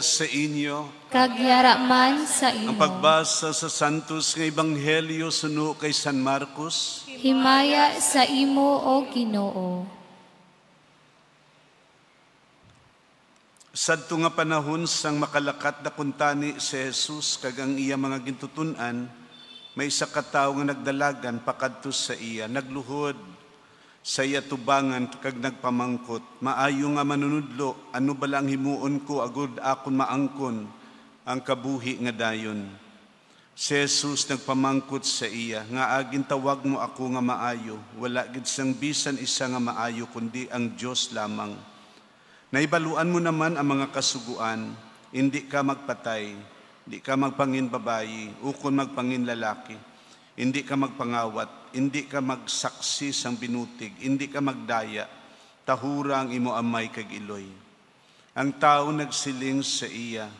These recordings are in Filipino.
sa inyo. Kagyara man sa inyo. Ang pagbasa sa Santos ng Ebanghelyo suno kay San Marcos. Himaya sa imo o Ginoo. Sadto nga panahon sang makalakat na kuntani si Jesus ang iya mga gintutunan, may isa ka nga nagdalagan pakadto sa iya, nagluhod sa yatubangan kag nagpamangkot, maayo nga manunudlo, ano balang himuon ko agud akon maangkon ang kabuhi nga dayon. Si Jesus nagpamangkot sa iya, nga agin tawag mo ako nga maayo, wala gid sang bisan isa nga maayo kundi ang Dios lamang. Naibaluan mo naman ang mga kasuguan, hindi ka magpatay, hindi ka magpangin babayi, ukon magpangin lalaki hindi ka magpangawat, hindi ka magsaksi sang binutig, hindi ka magdaya, tahurang imo amay kag iloy. Ang tao nagsiling sa iya,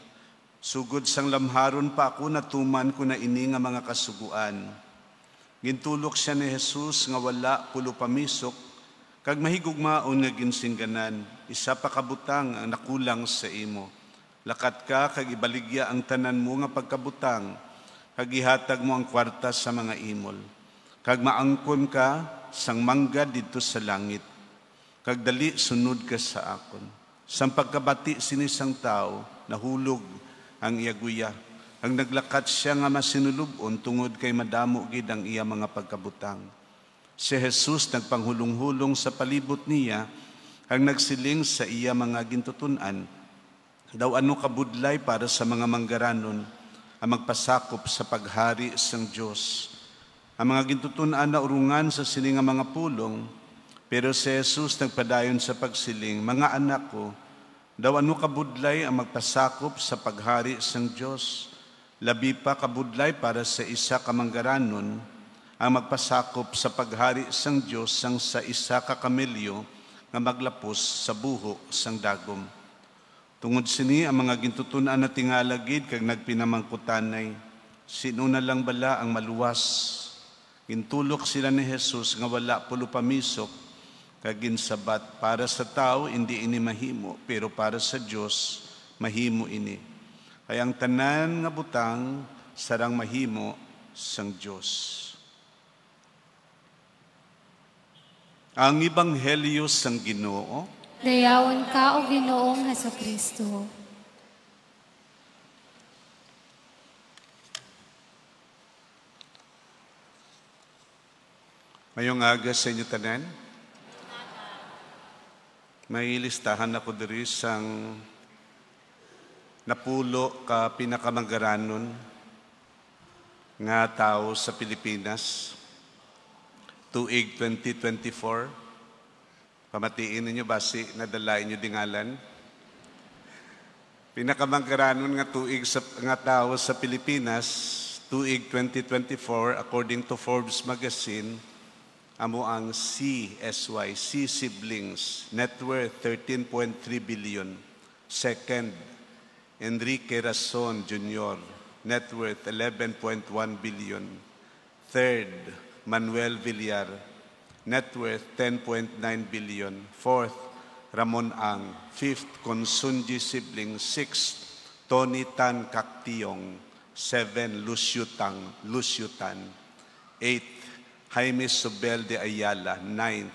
sugod sang lamharon pa ako natuman ko na ini nga mga kasuguan. Gintulok siya ni Jesus nga wala pulo pamisok, kag mahigugmaon nga ginsingganan, isa pa kabutang ang nakulang sa imo. Lakat ka kag ibaligya ang tanan mo nga pagkabutang, kag ihatag mo ang kwarta sa mga imol. Kag maangkon ka sang mangga didto sa langit. Kag dali sunod ka sa akon. Sang pagkabati sinisang tao, nahulog ang iyaguya. Ang naglakat siya nga masinulubon tungod kay madamo gid ang iya mga pagkabutang. Si Jesus nagpanghulong-hulong sa palibot niya ang nagsiling sa iya mga gintutunan. Daw ano kabudlay para sa mga manggaranon ang magpasakop sa paghari sang Diyos. Ang mga gintutunan na urungan sa sining ang mga pulong, pero si Jesus nagpadayon sa pagsiling, Mga anak ko, daw ano kabudlay ang magpasakop sa paghari sang Diyos? Labi pa kabudlay para sa isa kamanggaranon, ang magpasakop sa paghari sang Diyos sang sa isa kakamilyo nga maglapos sa buho sang dagom. Tungod sini ang mga gintutunan na tingalagid kag nagpinamangkutanay, sino na lang bala ang maluwas. Gintulok sila ni Jesus nga wala pulo pamisok kag ginsabat para sa tao hindi ini mahimo pero para sa Dios mahimo ini. Kaya ang tanan nga butang sarang mahimo sang Dios. Ang ibanghelyo sang Ginoo Dayawon ka, O Ginoong Heso Kristo. Mayong aga sa inyo tanan. May listahan ako diri sang napulo ka pinakamanggaranon nga tao sa Pilipinas tuig 2024 Pamatiin ninyo ba si nadalain nyo dingalan? Pinakamangkaranon nga tuig sa nga tao sa Pilipinas, tuig 2024 according to Forbes magazine, amo ang CSY, C siblings, net worth 13.3 billion. Second, Enrique Razon Jr., net worth 11.1 billion. Third, Manuel Villar, net worth 10.9 billion. Fourth, Ramon Ang. Fifth, Konsunji Sibling. Sixth, Tony Tan Kaktiong. Seven, Lucio Tang, Lucio Tan. Eighth, Jaime Sobel de Ayala. Ninth,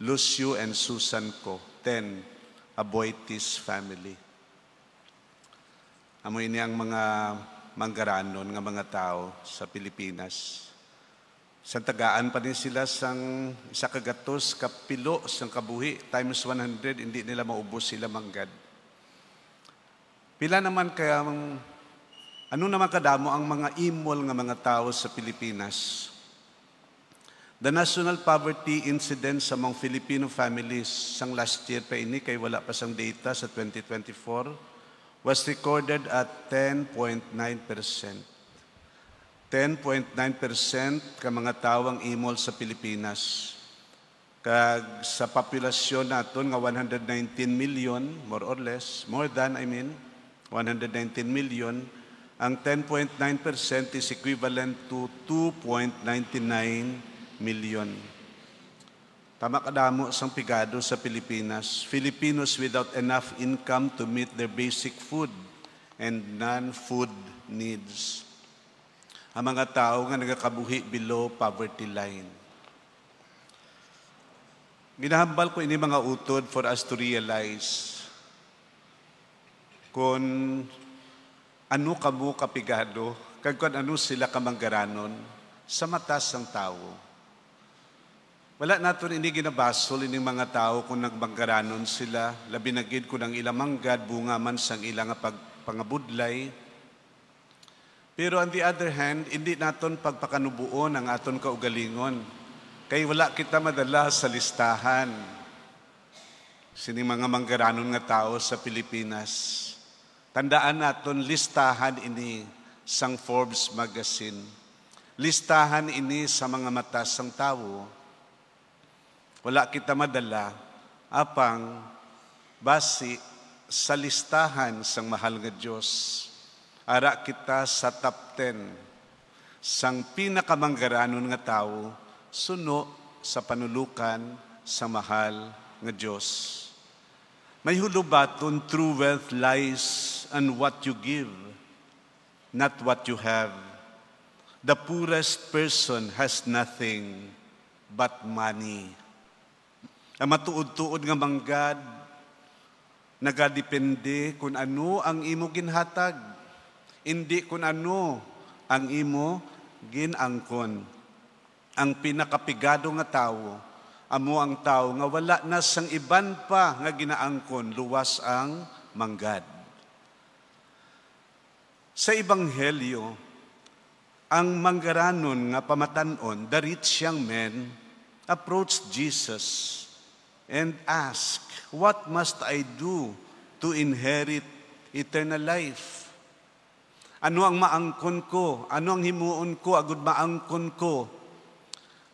Lucio and Susan Co. Ten, Aboitis family. Amoy ang mga manggaranon ng mga tao sa Pilipinas. Sa tagaan pa din sila sang isa kagatos kapilo sang kabuhi times 100 hindi nila maubos sila manggad. Pila naman kaya ano naman kadamo ang mga imol nga mga tao sa Pilipinas? The national poverty incidence among Filipino families sang last year pa ini kay wala pa sang data sa 2024 was recorded at 10.9%. 10.9% ka mga tawang imol sa Pilipinas. Kag sa populasyon naton nga 119 million, more or less, more than I mean, 119 million, ang 10.9% is equivalent to 2.99 million. Tama kadamo sang pigado sa Pilipinas. Filipinos without enough income to meet their basic food and non-food needs ang mga tao nga nagakabuhi below poverty line. Ginahambal ko ini mga utod for us to realize kung ano kamo kapigado, kag kung ano sila kamanggaranon sa matas ng tao. Wala naton ini ginabasol ini mga tao kung nagmanggaranon sila, labi na gid kung ang ilamang God bunga man sang ilang pag, pangabudlay, pero on the other hand, hindi naton pagpakanubuon ang aton kaugalingon. Kay wala kita madala sa listahan. Sini mga manggaranon nga tao sa Pilipinas. Tandaan naton listahan ini sang Forbes magazine. Listahan ini sa mga mata sang tao. Wala kita madala apang basi sa listahan sang mahal nga Diyos ara kita sa top 10 sang pinakamanggaranon nga tao suno sa panulukan sa mahal nga Dios. May hulubaton true wealth lies on what you give, not what you have. The poorest person has nothing but money. Ang matuod-tuod nga manggad, nagadepende kung ano ang imo ginhatag hindi kun ano ang imo ginangkon. Ang pinakapigado nga tawo, amo ang tawo nga wala na sang iban pa nga ginaangkon, luwas ang manggad. Sa Ebanghelyo, ang manggaranon nga pamatanon, the rich young man, approached Jesus and asked, What must I do to inherit eternal life? Ano ang maangkon ko? Ano ang himuon ko? Agud maangkon ko?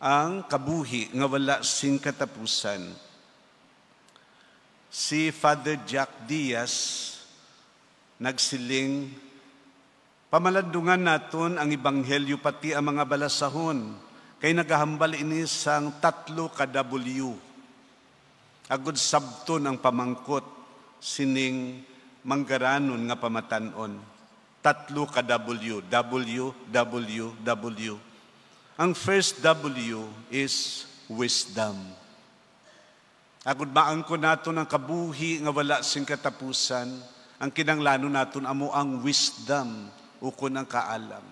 Ang kabuhi nga wala sing katapusan. Si Father Jack Diaz nagsiling pamalandungan naton ang ebanghelyo pati ang mga balasahon kay nagahambal ini sang tatlo ka W. Agud sabton ang pamangkot sining manggaranon nga pamatanon tatlo ka W, W, W, W. Ang first W is wisdom. Agudmaan ko nato ng kabuhi nga wala sing katapusan, ang kinanglano naton amo ang wisdom ukon ang kaalam.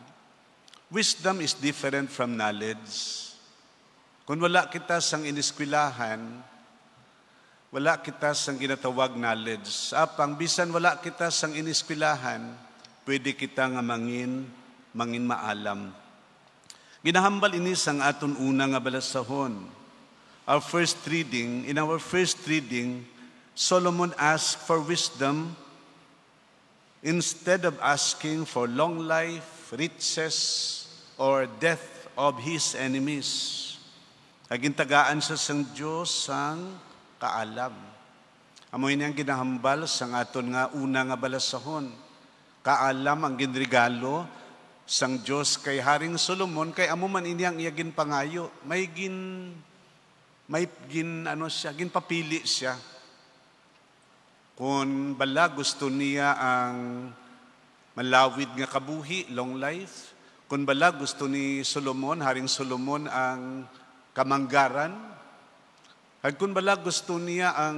Wisdom is different from knowledge. Kung wala kita sang iniskwilahan, wala kita sang ginatawag knowledge. Apang bisan wala kita sang iniskwilahan, pwede kita nga mangin, mangin maalam. Ginahambal ini sang aton una nga balasahon. Our first reading, in our first reading, Solomon asked for wisdom instead of asking for long life, riches, or death of his enemies. Agintagaan sa sang Diyos sang kaalam. Amo ini ang ginahambal sang aton nga una nga balasahon kaalam ang ginregalo sang Dios kay Haring Solomon kay amo man ini ang iya pangayo may gin may gin ano siya gin papili siya kun bala gusto niya ang malawid nga kabuhi long life kun bala gusto ni Solomon Haring Solomon ang kamanggaran at kung bala gusto niya ang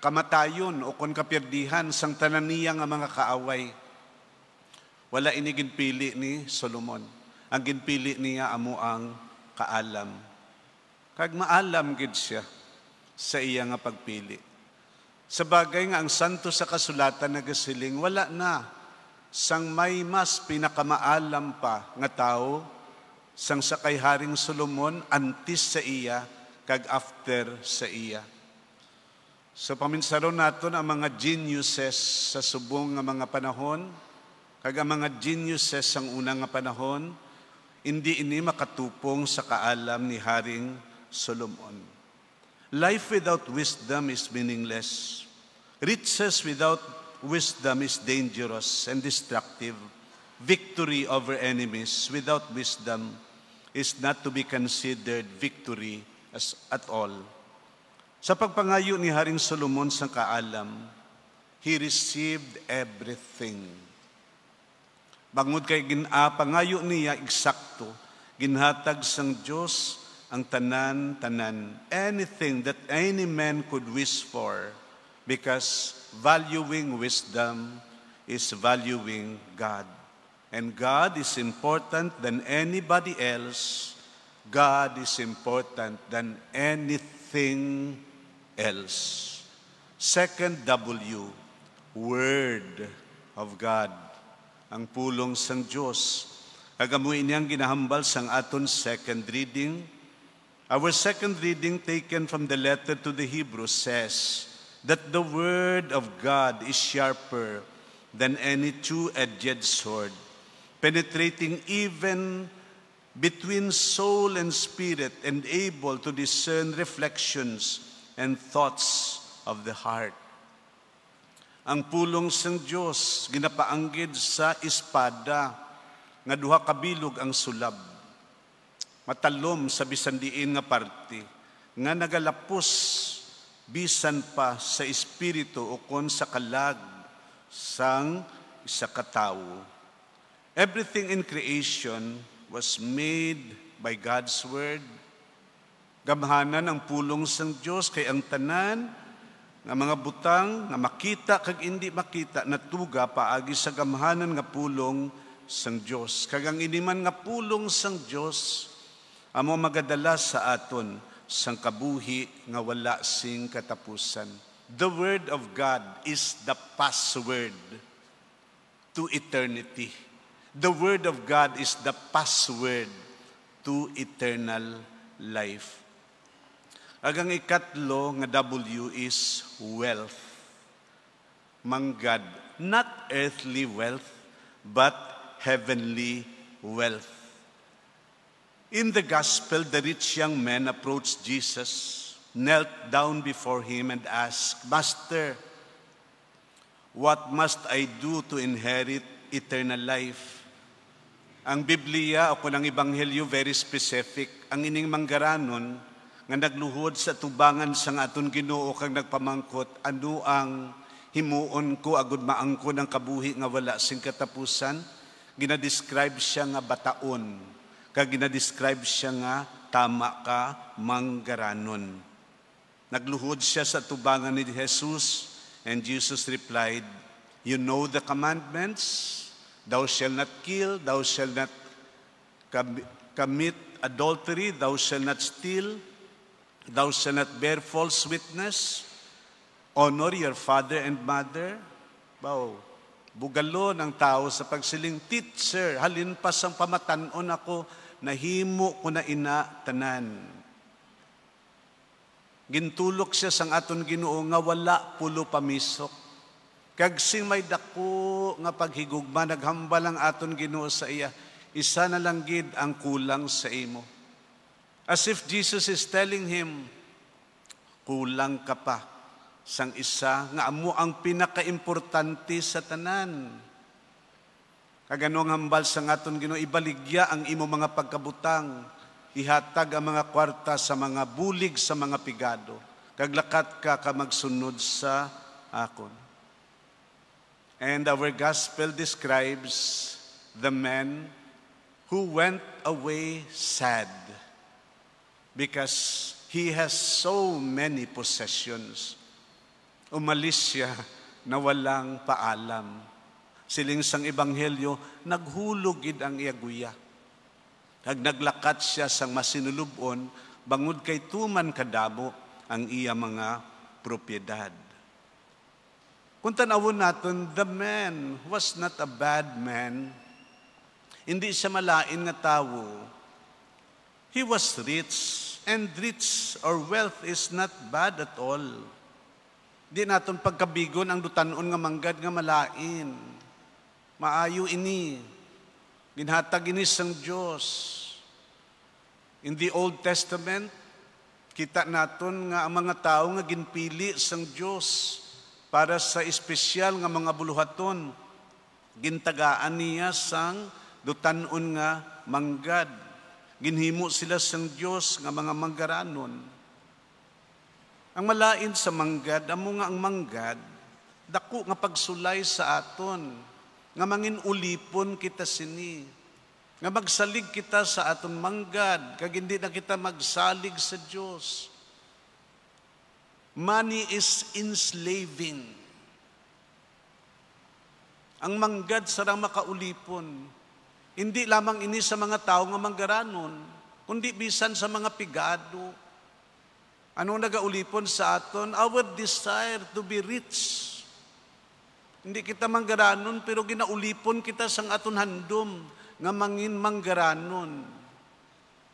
kamatayon o kung kapirdihan sang tanan niya nga mga kaaway wala ini ginpili ni Solomon. Ang ginpili niya amo ang kaalam. Kag maalam gid siya sa iya nga pagpili. Sa bagay nga ang santo sa kasulatan na gasiling, wala na sang may mas pinakamaalam pa nga tao sang sakay Haring Solomon antes sa iya kag after sa iya. So paminsaron naton ang mga geniuses sa subong nga mga panahon, Kaga mga geniuses ang unang nga panahon, hindi ini makatupong sa kaalam ni Haring Solomon. Life without wisdom is meaningless. Riches without wisdom is dangerous and destructive. Victory over enemies without wisdom is not to be considered victory as, at all. Sa pagpangayo ni Haring Solomon sa kaalam, he received everything Bangod kay ginapa ah, ginapangayo niya eksakto, ginhatag sang Dios ang tanan-tanan. Anything that any man could wish for because valuing wisdom is valuing God. And God is important than anybody else. God is important than anything else. Second W, Word of God ang pulong sang Dios. Agamoy niyang ginahambal sang aton second reading. Our second reading taken from the letter to the Hebrews says that the word of God is sharper than any two-edged sword, penetrating even between soul and spirit and able to discern reflections and thoughts of the heart. Ang pulong sang Dios ginapaanggid sa espada nga duha kabilog ang sulab. Matalom sa bisan diin nga parte nga nagalapos bisan pa sa espiritu o kon sa kalag sang isa ka tawo. Everything in creation was made by God's word. Gamhanan ang pulong sang Dios kay ang tanan nga mga butang nga makita kag indi makita natuga paagi sa gamhanan nga pulong sang Dios kag ang iniman nga pulong sang Dios amo magadala sa aton sang kabuhi nga wala sing katapusan the word of god is the password to eternity the word of god is the password to eternal life Agang ikatlo nga W is wealth. Manggad, not earthly wealth, but heavenly wealth. In the gospel, the rich young man approached Jesus, knelt down before him, and asked, Master, what must I do to inherit eternal life? Ang Biblia o kung ang Ebanghelyo, very specific. Ang ining manggaranon, nga nagluhod sa tubangan sang aton Ginoo kang nagpamangkot ano ang himuon ko agud maangko ng kabuhi nga wala sing katapusan gina-describe siya nga bataon kag gina-describe siya nga tama ka manggaranon nagluhod siya sa tubangan ni Jesus and Jesus replied you know the commandments thou shall not kill thou shall not commit adultery thou shall not steal Thou shalt not bear false witness. Honor your father and mother. Wow. Bugalo ng tao sa pagsiling, Teacher, halin pa sang pamatanon ako, nahimo ko na ina tanan. Gintulok siya sang aton Ginoo nga wala pulo pamisok. Kagsing may dako nga paghigugma naghambal ang aton Ginoo sa iya. Isa na lang gid ang kulang sa imo As if Jesus is telling him, kulang ka pa sang isa nga amo ang pinakaimportante sa tanan. Kaganong hambal sa aton Ginoo ibaligya ang imo mga pagkabutang, ihatag ang mga kwarta sa mga bulig sa mga pigado. Kaglakat ka ka magsunod sa akon. And our gospel describes the man who went away sad because he has so many possessions. Umalis siya na walang paalam. Siling sang ebanghelyo, naghulog gid ang iaguya. Kag naglakat siya sang masinulubon, bangod kay tuman kadabo ang iya mga propiedad. Kung tanawon naton, the man was not a bad man. Hindi siya malain nga tawo, He was rich, and rich or wealth is not bad at all. Di naton pagkabigon ang dutanon nga manggad nga malain. Maayo ini. Ginhatag ini sang Dios. In the Old Testament, kita naton nga ang mga tao nga ginpili sang Dios para sa espesyal nga mga buluhaton. Gintagaan niya sang dutanon nga manggad. Ginhimo sila sang Dios nga mga manggaranon. Ang malain sa manggad, amo nga ang manggad, dako nga pagsulay sa aton, nga mangin ulipon kita sini, nga magsalig kita sa aton manggad, kag hindi na kita magsalig sa Dios. Money is enslaving. Ang manggad sarang makaulipon, hindi lamang ini sa mga tao nga manggaranon, kundi bisan sa mga pigado. Anong nagaulipon sa aton? Our desire to be rich. Hindi kita manggaranon, pero ginaulipon kita sang aton handom nga mangin manggaranon.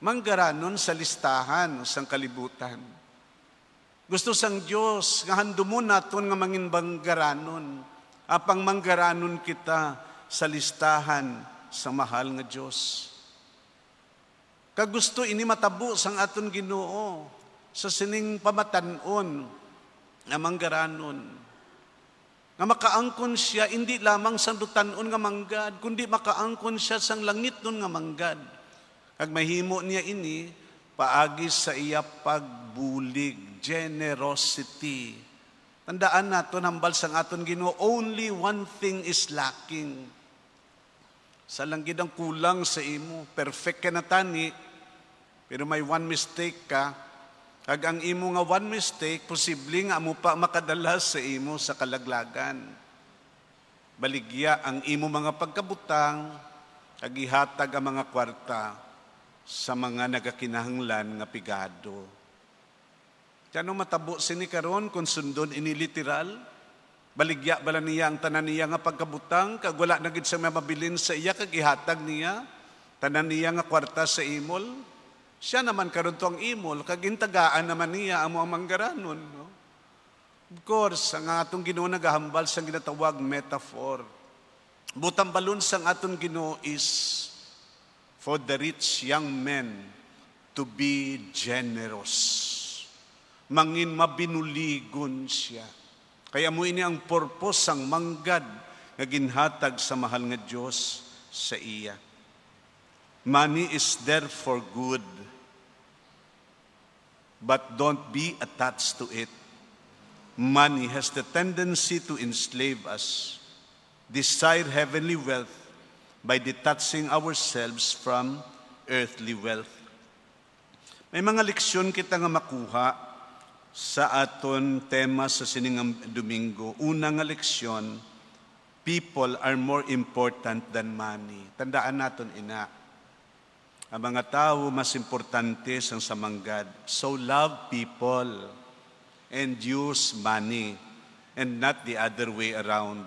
Manggaranon sa listahan sang kalibutan. Gusto sang Dios nga handumon naton nga mangin manggaranon apang manggaranon kita sa listahan sa mahal nga Dios. Kagusto ini matabo sang aton Ginoo sa sining pamatanon nga manggaranon nga makaangkon siya hindi lamang sang dutanon nga manggad kundi makaangkon siya sang langit nun nga manggad kag mahimo niya ini paagi sa iya pagbulig generosity tandaan nato nambal sang aton Ginoo only one thing is lacking sa langgid ang kulang sa imo. Perfect ka na tani, pero may one mistake ka. Kag ang imo nga one mistake, posible nga mo pa makadala sa imo sa kalaglagan. Baligya ang imo mga pagkabutang, kagihatag ang mga kwarta sa mga nagakinahanglan nga pigado. Kano matabo sini karon kung sundon ini literal? Baligya bala niya ang tanan niya nga pagkabutang, kag wala na gid may mabilin sa iya kag ihatag niya tanan niya nga kwarta sa imol. Siya naman karon ang imol kag intagaan naman niya amo ang manggaranon. No? Of course, ang atong Ginoo nagahambal sa ginatawag metaphor. Butang balon sang atong Ginoo is for the rich young men to be generous. Mangin mabinuligon siya kaya mo ini ang purpose ang manggad nga ginhatag sa mahal nga Dios sa iya. Money is there for good, but don't be attached to it. Money has the tendency to enslave us, desire heavenly wealth by detaching ourselves from earthly wealth. May mga leksyon kita nga makuha sa aton tema sa siningang Domingo, una nga leksyon, people are more important than money. Tandaan naton ina. Ang mga tao mas importante sang samanggad. So love people and use money and not the other way around.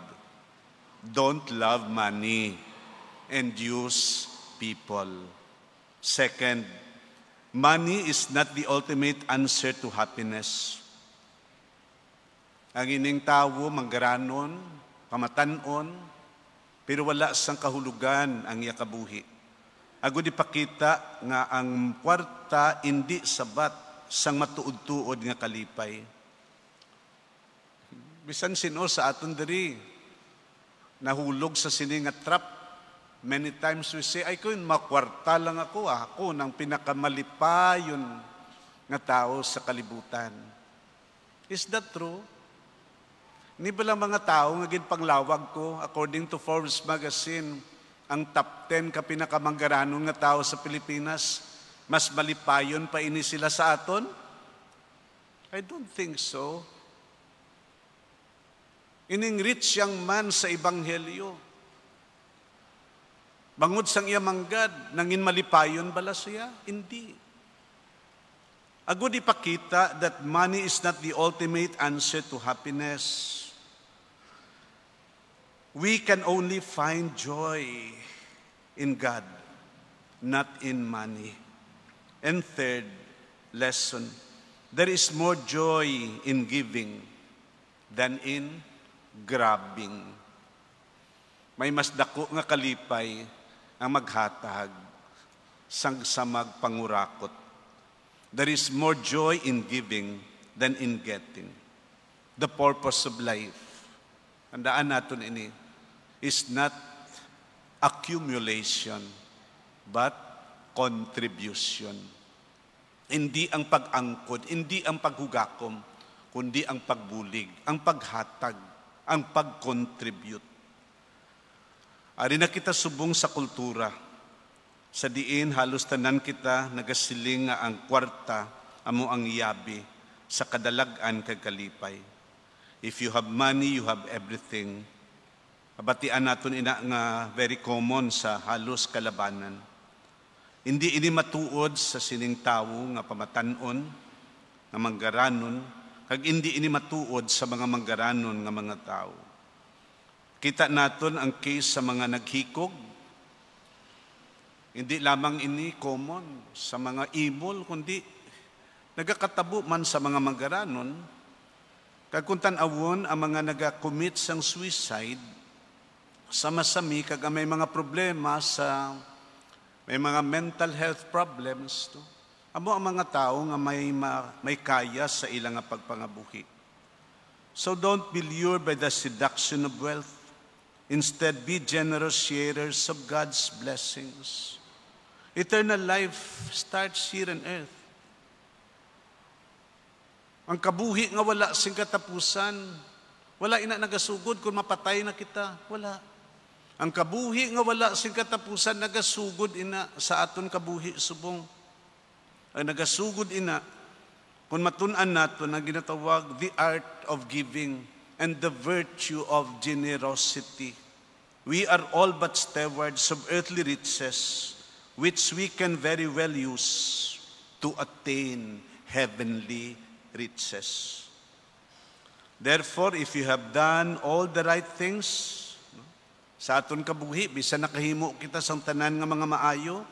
Don't love money and use people. Second, Money is not the ultimate answer to happiness. Ang ining tawo manggaranon, pamatanon, pero wala sang kahulugan ang yakabuhi. Ago di pakita nga ang kwarta indi sabat sang matuod-tuod nga kalipay. Bisan sino sa aton diri nahulog sa sini nga trap Many times we say, ay ko yun, makwarta lang ako ah. Ako nang pinakamali yun nga tao sa kalibutan. Is that true? Ni ba lang mga tao nga ginpanglawag ko, according to Forbes magazine, ang top 10 ka pinakamanggaranon nga tao sa Pilipinas, mas malipayon pa ini sila sa aton? I don't think so. Ining rich young man sa Ebanghelyo, Bangod sang iya manggad, nangin malipayon bala siya? Hindi. Ago di pakita that money is not the ultimate answer to happiness. We can only find joy in God, not in money. And third lesson, there is more joy in giving than in grabbing. May mas dako nga kalipay ang maghatag sangsamag pangurakot. There is more joy in giving than in getting. The purpose of life, andaan natin ini, is not accumulation, but contribution. Hindi ang pag-angkod, hindi ang paghugakom, kundi ang pagbulig, ang paghatag, ang pag-contribute. Ari na kita subong sa kultura. Sa diin, halos tanan kita nagasiling nga ang kwarta amo ang yabi sa kadalagan kag kalipay. If you have money, you have everything. Abatian naton ina nga very common sa halos kalabanan. Hindi ini matuod sa sining tawo nga pamatanon, nga manggaranon, kag hindi ini matuod sa mga manggaranon nga mga tao. Kita naton ang case sa mga naghikog. Hindi lamang ini common sa mga ibol, kundi nagakatabo man sa mga magaranon, kakuntan awon ang mga nagakommit sang suicide, sama-sami kag may mga problema sa may mga mental health problems to. Amo ang mga tao nga may may kaya sa ilang pagpangabuhi. So don't be lured by the seduction of wealth Instead, be generous sharers of God's blessings. Eternal life starts here on earth. Ang kabuhi nga wala sing katapusan, wala ina nagasugod kung mapatay na kita, wala. Ang kabuhi nga wala sing katapusan nagasugod ina sa aton kabuhi subong. Ang nagasugod ina kung matunan nato na ginatawag the art of giving and the virtue of generosity. We are all but stewards of earthly riches, which we can very well use to attain heavenly riches. Therefore, if you have done all the right things, sa aton kabuhi, bisan nakahimo kita sa tanan ng mga maayo,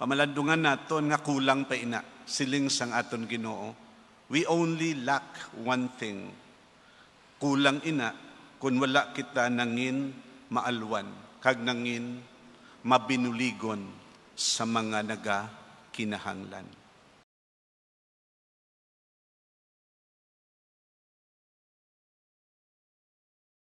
pamalandungan nato nga kulang pa ina, siling sang aton ginoo. We only lack one thing, Kulang ina, kun wala kita nangin maalwan, kag nangin mabinuligon sa mga naga kinahanglan.